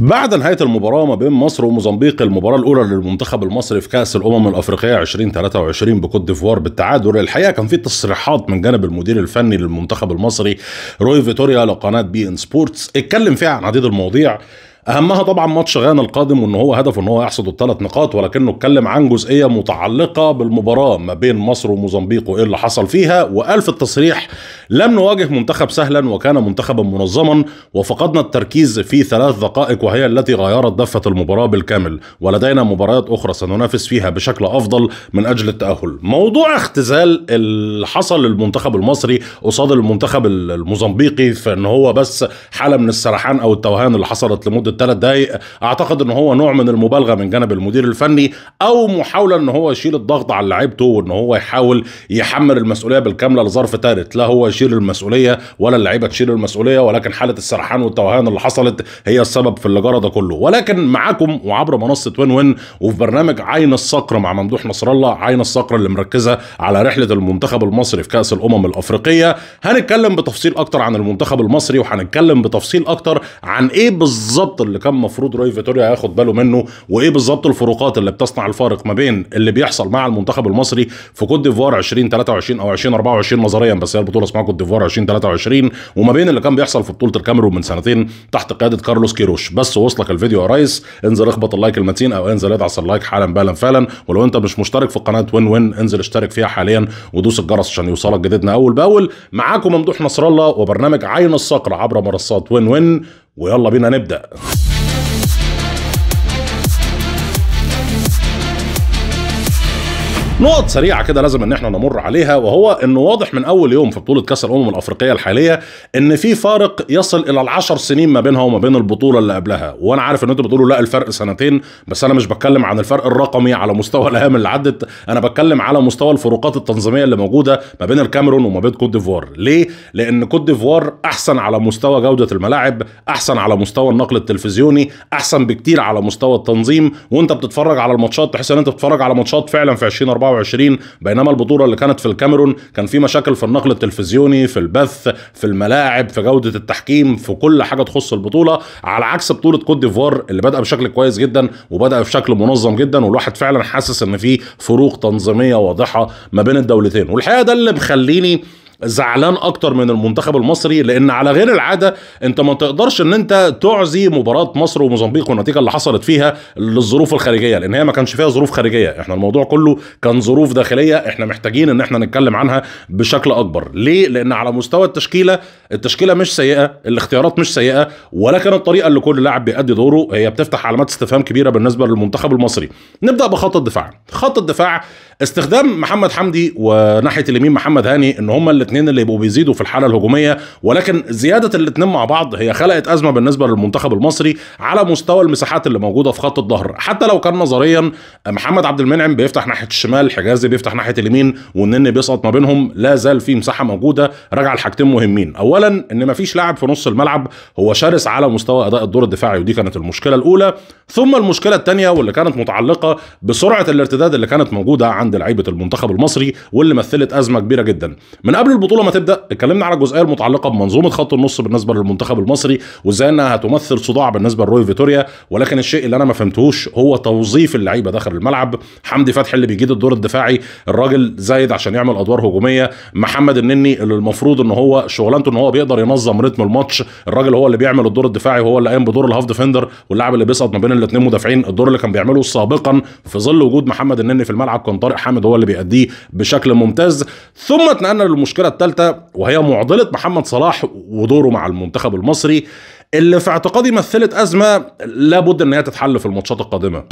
بعد نهاية المباراة ما بين مصر وموزمبيق المباراة الأولى للمنتخب المصري في كأس الأمم الأفريقية 2023 بكوت ديفوار بالتعادل الحقيقة كان في تصريحات من جانب المدير الفني للمنتخب المصري روي فيتوريا لقناة بي إن سبورتس اتكلم فيها عن عديد المواضيع اهمها طبعا ماتش غانا القادم وان هو هدفه ان هو يحصد الثلاث نقاط ولكنه اتكلم عن جزئيه متعلقه بالمباراه ما بين مصر وموزمبيق وايه اللي حصل فيها وقال في التصريح لم نواجه منتخب سهلا وكان منتخبا منظما وفقدنا التركيز في ثلاث دقائق وهي التي غيرت دفه المباراه بالكامل ولدينا مباريات اخرى سننافس فيها بشكل افضل من اجل التاهل موضوع اختزال اللي حصل للمنتخب المصري قصاد المنتخب الموزمبيقي في ان هو بس حاله من السرحان او التوهان اللي حصلت لمده ثلاث دقائق اعتقد ان هو نوع من المبالغه من جانب المدير الفني او محاوله ان هو يشيل الضغط على لعيبته وان هو يحاول يحمل المسؤوليه بالكامله لظرف ثالث لا هو يشيل المسؤوليه ولا اللعيبه تشيل المسؤوليه ولكن حاله السرحان والتوهان اللي حصلت هي السبب في اللي جرى ده كله ولكن معاكم وعبر منصه وين وين وفي برنامج عين الصقر مع ممدوح نصر الله عين الصقر اللي مركزه على رحله المنتخب المصري في كاس الامم الافريقيه هنتكلم بتفصيل اكتر عن المنتخب المصري وهنتكلم بتفصيل اكتر عن ايه بالظبط اللي كان مفروض روي فيتوريا ياخد باله منه وايه بالظبط الفروقات اللي بتصنع الفارق ما بين اللي بيحصل مع المنتخب المصري في كوت ديفوار 2023 او 2024 نظريا بس هي البطوله اسمها كوت ديفوار 2023 وما بين اللي كان بيحصل في بطوله الكاميرون من سنتين تحت قياده كارلوس كيروش بس وصلك الفيديو يا ريس انزل اخبط اللايك المتين او انزل ادعس اللايك حالا بالا فعلا ولو انت مش مشترك في قناه وين وين انزل اشترك فيها حاليا ودوس الجرس عشان يوصلك جديدنا اول باول معاكم ممدوح نصر الله وبرنامج عين الصقر عبر منصات وين وين ويلا بينا نبدأ نقط سريعه كده لازم ان احنا نمر عليها وهو انه واضح من اول يوم في بطوله كاس الامم الافريقيه الحاليه ان في فارق يصل الى العشر سنين ما بينها وما بين البطوله اللي قبلها وانا عارف ان انتوا بتقولوا لا الفرق سنتين بس انا مش بتكلم عن الفرق الرقمي على مستوى الايام اللي عدت انا بتكلم على مستوى الفروقات التنظيميه اللي موجوده ما بين الكاميرون وما بين كوت ديفوار ليه لان كوت ديفوار احسن على مستوى جوده الملاعب احسن على مستوى النقل التلفزيوني احسن بكتير على مستوى التنظيم وانت بتتفرج على الماتشات تحس ان انت بتتفرج على ماتشات فعلا في 20 2024 بينما البطوله اللي كانت في الكاميرون كان في مشاكل في النقل التلفزيوني في البث في الملاعب في جوده التحكيم في كل حاجه تخص البطوله على عكس بطوله كوت ديفوار اللي بدا بشكل كويس جدا وبدا بشكل منظم جدا والواحد فعلا حاسس ان في فروق تنظيميه واضحه ما بين الدولتين والحقيقه ده اللي مخليني زعلان اكتر من المنتخب المصري لان على غير العاده انت ما تقدرش ان انت تعزي مباراه مصر وموزمبيق والنتيجه اللي حصلت فيها للظروف الخارجيه لان هي ما كانش فيها ظروف خارجيه احنا الموضوع كله كان ظروف داخليه احنا محتاجين ان احنا نتكلم عنها بشكل اكبر ليه لان على مستوى التشكيله التشكيله مش سيئه الاختيارات مش سيئه ولا الطريقه اللي كل لاعب بيأدي دوره هي بتفتح علامات استفهام كبيره بالنسبه للمنتخب المصري نبدا بخط الدفاع خط الدفاع استخدام محمد حمدي وناحيه اليمين محمد هاني ان هما الاثنين اللي يبقوا بيزيدوا في الحاله الهجوميه ولكن زياده الاثنين مع بعض هي خلقت ازمه بالنسبه للمنتخب المصري على مستوى المساحات اللي موجوده في خط الظهر حتى لو كان نظريا محمد عبد المنعم بيفتح ناحيه الشمال حجازي بيفتح ناحيه اليمين والنني بيسقط ما بينهم لا زال في مساحه موجوده راجع لحاجتين مهمين اولا اولا ان مفيش لاعب في نص الملعب هو شرس على مستوى اداء الدور الدفاعي ودي كانت المشكله الاولى ثم المشكله الثانيه واللي كانت متعلقه بسرعه الارتداد اللي كانت موجوده عند لعيبه المنتخب المصري واللي مثلت ازمه كبيره جدا من قبل البطوله ما تبدا اتكلمنا على الجزئيه المتعلقه بمنظومه خط النص بالنسبه للمنتخب المصري وازاي انها هتمثل صداع بالنسبه لروي فيتوريا ولكن الشيء اللي انا ما فهمتهوش هو توظيف اللعيبه داخل الملعب حمدي فتحي اللي بيجيد الدور الدفاعي الراجل زايد عشان يعمل ادوار هجوميه محمد النني اللي المفروض ان هو شغلانته ان هو بيقدر ينظم رتم الماتش الراجل هو اللي بيعمل الدور الدفاعي وهو اللي قايم بدور الهاف ديفندر واللاعب اللي بيسقط ما بين الاثنين مدافعين الدور اللي كان بيعمله سابقا في ظل وجود محمد النني في الملعب كان طارق حامد هو اللي بيأديه بشكل ممتاز ثم اتنقلنا للمشكله الثالثه وهي معضله محمد صلاح ودوره مع المنتخب المصري اللي في اعتقادي مثلت ازمه لابد ان هي تتحل في الماتشات القادمه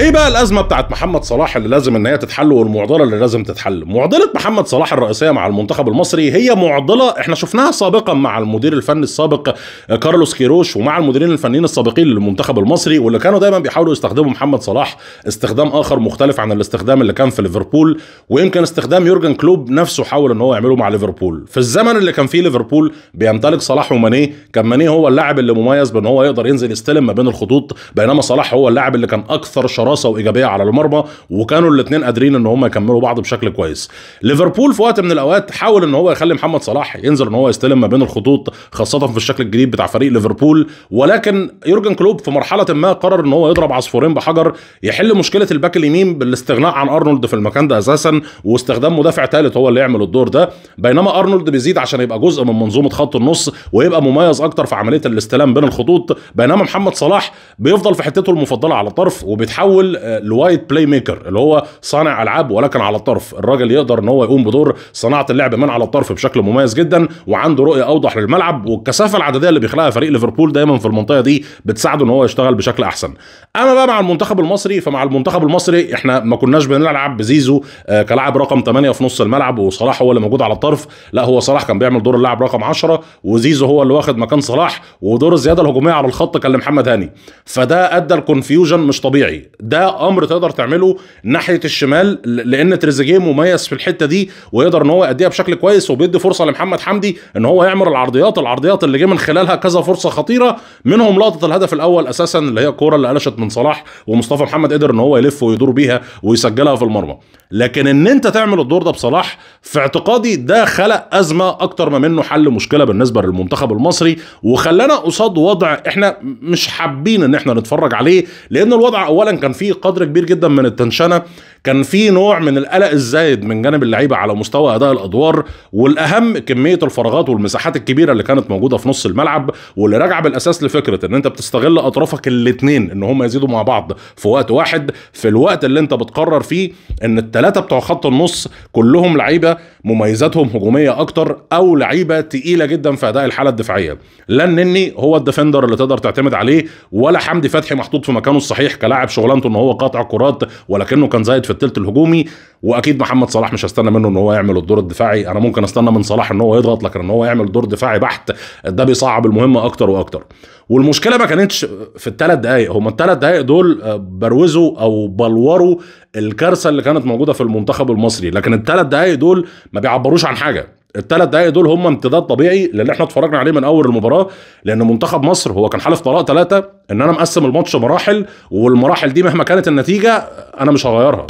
ايه بقى الازمه بتاعت محمد صلاح اللي لازم ان هي تتحل والمعضله اللي لازم تتحل معضله محمد صلاح الرئيسيه مع المنتخب المصري هي معضله احنا شفناها سابقا مع المدير الفني السابق آه، كارلوس كيروش ومع المديرين الفنيين السابقين للمنتخب المصري واللي كانوا دايما بيحاولوا يستخدموا محمد صلاح استخدام اخر مختلف عن الاستخدام اللي كان في ليفربول ويمكن استخدام يورجن كلوب نفسه حاول ان هو يعمله مع ليفربول في الزمن اللي كان فيه ليفربول بيمتلك صلاح ومانيه كان مانيه هو اللاعب اللي مميز بان هو يقدر ينزل يستلم ما بين الخطوط بينما صلاح هو اللاعب اللي كان اكثر شراسه وايجابيه على المرمى وكانوا الاثنين قادرين ان هم يكملوا بعض بشكل كويس ليفربول في وقت من الاوقات حاول ان هو يخلي محمد صلاح ينزل ان هو يستلم ما بين الخطوط خاصه في الشكل الجديد بتاع فريق ليفربول ولكن يورجن كلوب في مرحله ما قرر ان هو يضرب عصفورين بحجر يحل مشكله الباك اليمين بالاستغناء عن ارنولد في المكان ده اساسا واستخدام مدافع ثالث هو اللي يعمل الدور ده بينما ارنولد بيزيد عشان يبقى جزء من منظومه خط النص ويبقى مميز اكتر في عمليه الاستلام بين الخطوط بينما محمد صلاح بيفضل في حتته المفضله على الطرف وبيتحول تتحول لوايت بلاي ميكر اللي هو صانع العاب ولكن على الطرف الراجل يقدر ان هو يقوم بدور صناعه اللعب من على الطرف بشكل مميز جدا وعنده رؤيه اوضح للملعب والكثافه العدديه اللي بيخلقها فريق ليفربول دايما في المنطقه دي بتساعده ان هو يشتغل بشكل احسن اما بقى مع المنتخب المصري فمع المنتخب المصري احنا ما كناش بنلعب بزيزو آه، كلاعب رقم 8 في نص الملعب وصلاح هو اللي موجود على الطرف لا هو صلاح كان بيعمل دور اللاعب رقم 10 وزيزو هو اللي واخد مكان صلاح ودور الزياده الهجوميه على الخط كان لمحمد هاني فده ادى الكونفيوجن مش طبيعي ده امر تقدر تعمله ناحيه الشمال لان تريزيجيه مميز في الحته دي ويقدر ان هو يأديها بشكل كويس وبيدي فرصه لمحمد حمدي ان هو يعمل العرضيات العرضيات اللي جه من خلالها كذا فرصه خطيره منهم لقطه الهدف الاول اساسا اللي هي الكوره اللي قلشت من صلاح ومصطفى محمد قدر ان هو يلف ويدور بيها ويسجلها في المرمى لكن ان انت تعمل الدور ده بصلاح في اعتقادي ده خلق ازمه اكتر ما منه حل مشكله بالنسبه للمنتخب المصري وخلانا قصاد وضع احنا مش حابين ان احنا نتفرج عليه لان الوضع اولا كان فيه قدر كبير جدا من التنشنه كان في نوع من القلق الزايد من جانب اللعيبه على مستوى اداء الادوار والاهم كميه الفراغات والمساحات الكبيره اللي كانت موجوده في نص الملعب واللي راجعه بالاساس لفكره ان انت بتستغل اطرافك الاثنين ان هم يزيدوا مع بعض في وقت واحد في الوقت اللي انت بتقرر فيه ان الثلاثه بتوع خط النص كلهم لعيبه مميزاتهم هجوميه اكتر او لعيبه تقيله جدا في اداء الحاله الدفاعيه لا النني هو الديفندر اللي تقدر تعتمد عليه ولا حمدي فتحي محطوط في مكانه الصحيح كلاعب شغلانته ان هو قاطع كرات ولكنه كان زايد في الثلث الهجومي واكيد محمد صلاح مش هستنى منه ان هو يعمل الدور الدفاعي انا ممكن استنى من صلاح ان هو يضغط لكن ان هو يعمل دور دفاعي بحت ده بيصعب المهمه اكتر واكتر والمشكله ما كانتش في الثلاث دقائق هم الثلاث دقائق دول آه، بروزوا او بلوروا الكارثه اللي كانت موجوده في المنتخب المصري لكن الثلاث دقائق دول ما بيعبروش عن حاجه الثلاث دقائق دول هم امتداد طبيعي للي احنا اتفرجنا عليه من اول المباراه لان منتخب مصر هو كان حالف طلاق ثلاثه ان انا مقسم الماتش مراحل والمراحل دي مهما كانت النتيجه انا مش هغيرها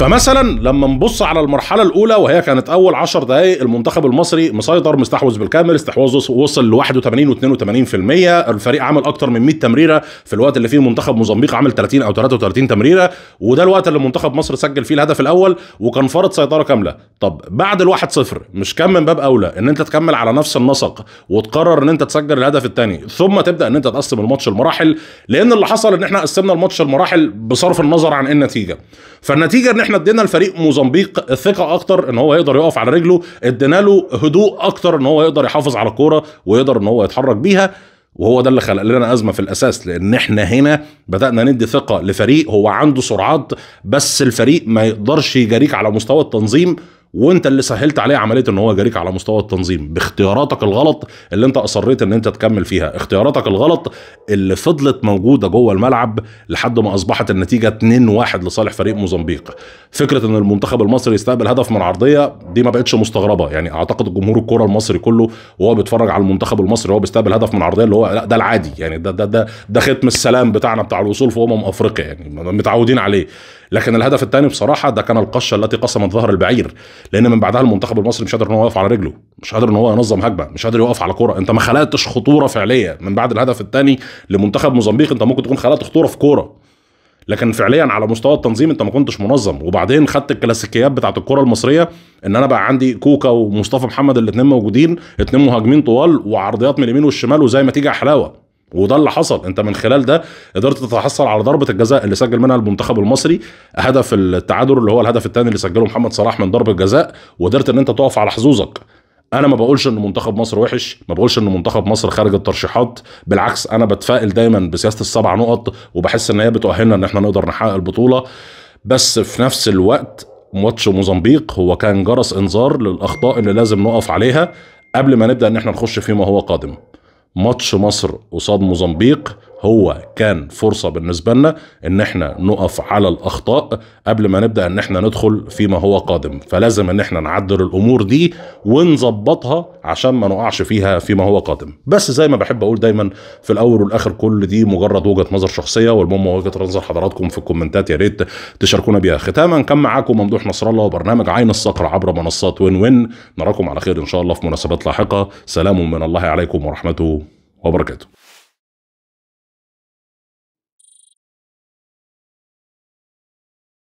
فمثلا لما نبص على المرحله الاولى وهي كانت اول 10 دقائق المنتخب المصري مسيطر مستحوذ بالكامل استحواذه وصل ل 81 و82% الفريق عمل اكتر من 100 تمريره في الوقت اللي فيه منتخب موزمبيق عمل 30 او 33 تمريره وده الوقت اللي منتخب مصر سجل فيه الهدف الاول وكان فرض سيطره كامله طب بعد 1 0 مش كان من باب اولى ان انت تكمل على نفس النسق وتقرر ان انت تسجل الهدف الثاني ثم تبدا ان انت تقسم الماتش المراحل لان اللي حصل ان احنا قسمنا الماتش المراحل بصرف النظر عن النتيجه فالنتيجه ان احنا ادينا الفريق موزمبيق ثقه اكتر ان هو يقدر يقف على رجله ادينا له هدوء اكتر ان هو يقدر يحافظ على الكوره ويقدر ان هو يتحرك بيها وهو ده اللي خلق لنا ازمه في الاساس لان احنا هنا بدانا ندي ثقه لفريق هو عنده سرعات بس الفريق ما يقدرش يجاريك على مستوى التنظيم وانت اللي سهلت عليه عمليه ان هو جريك على مستوى التنظيم باختياراتك الغلط اللي انت اصريت ان انت تكمل فيها اختياراتك الغلط اللي فضلت موجوده جوه الملعب لحد ما اصبحت النتيجه 2-1 لصالح فريق موزمبيق فكره ان المنتخب المصري يستقبل هدف من عرضيه دي ما بقتش مستغربه يعني اعتقد جمهور الكره المصري كله وهو بيتفرج على المنتخب المصري وهو بيستقبل هدف من عرضيه اللي هو لا ده العادي يعني ده ده ده, ده ختم السلام بتاعنا بتاع الوصول في امم افريقيا يعني متعودين عليه لكن الهدف الثاني بصراحه ده كان القشه التي قسمت ظهر البعير لان من بعدها المنتخب المصري مش قادر ان هو يقف على رجله مش قادر ان هو ينظم هجمه مش قادر يقف على كوره انت ما خلقتش خطوره فعليه من بعد الهدف الثاني لمنتخب موزمبيق انت ممكن تكون خلقت خطوره في كوره لكن فعليا على مستوى التنظيم انت ما كنتش منظم وبعدين خدت الكلاسيكيات بتاعت الكره المصريه ان انا بقى عندي كوكا ومصطفى محمد الاثنين موجودين اثنين مهاجمين طوال وعرضيات من اليمين والشمال وزي ما تيجي حلاوه وده اللي حصل انت من خلال ده قدرت تتحصل على ضربه الجزاء اللي سجل منها المنتخب المصري هدف التعادل اللي هو الهدف الثاني اللي سجله محمد صلاح من ضربه جزاء وقدرت ان انت تقف على حظوظك انا ما بقولش ان منتخب مصر وحش ما بقولش ان منتخب مصر خارج الترشيحات بالعكس انا بتفائل دايما بسياسه السبع نقط وبحس ان هي بتؤهلنا ان احنا نقدر نحقق البطوله بس في نفس الوقت ماتش موزمبيق هو كان جرس انذار للاخطاء اللي لازم نقف عليها قبل ما نبدا ان احنا نخش فيما هو قادم ماتش مصر قصاد موزمبيق هو كان فرصة بالنسبة لنا ان احنا نقف على الاخطاء قبل ما نبدأ ان احنا ندخل فيما هو قادم فلازم ان احنا نعدل الامور دي ونظبطها عشان ما نقعش فيها فيما هو قادم بس زي ما بحب اقول دايما في الاول والاخر كل دي مجرد وجهة نظر شخصية والمهم وجهة نظر حضراتكم في الكومنتات يا ريت تشاركونا بيها ختاما كان معاكم ممدوح نصر الله وبرنامج عين الصقر عبر منصات وين وين نراكم على خير ان شاء الله في مناسبات لاحقة سلام من الله عليكم ورحمته وبركاته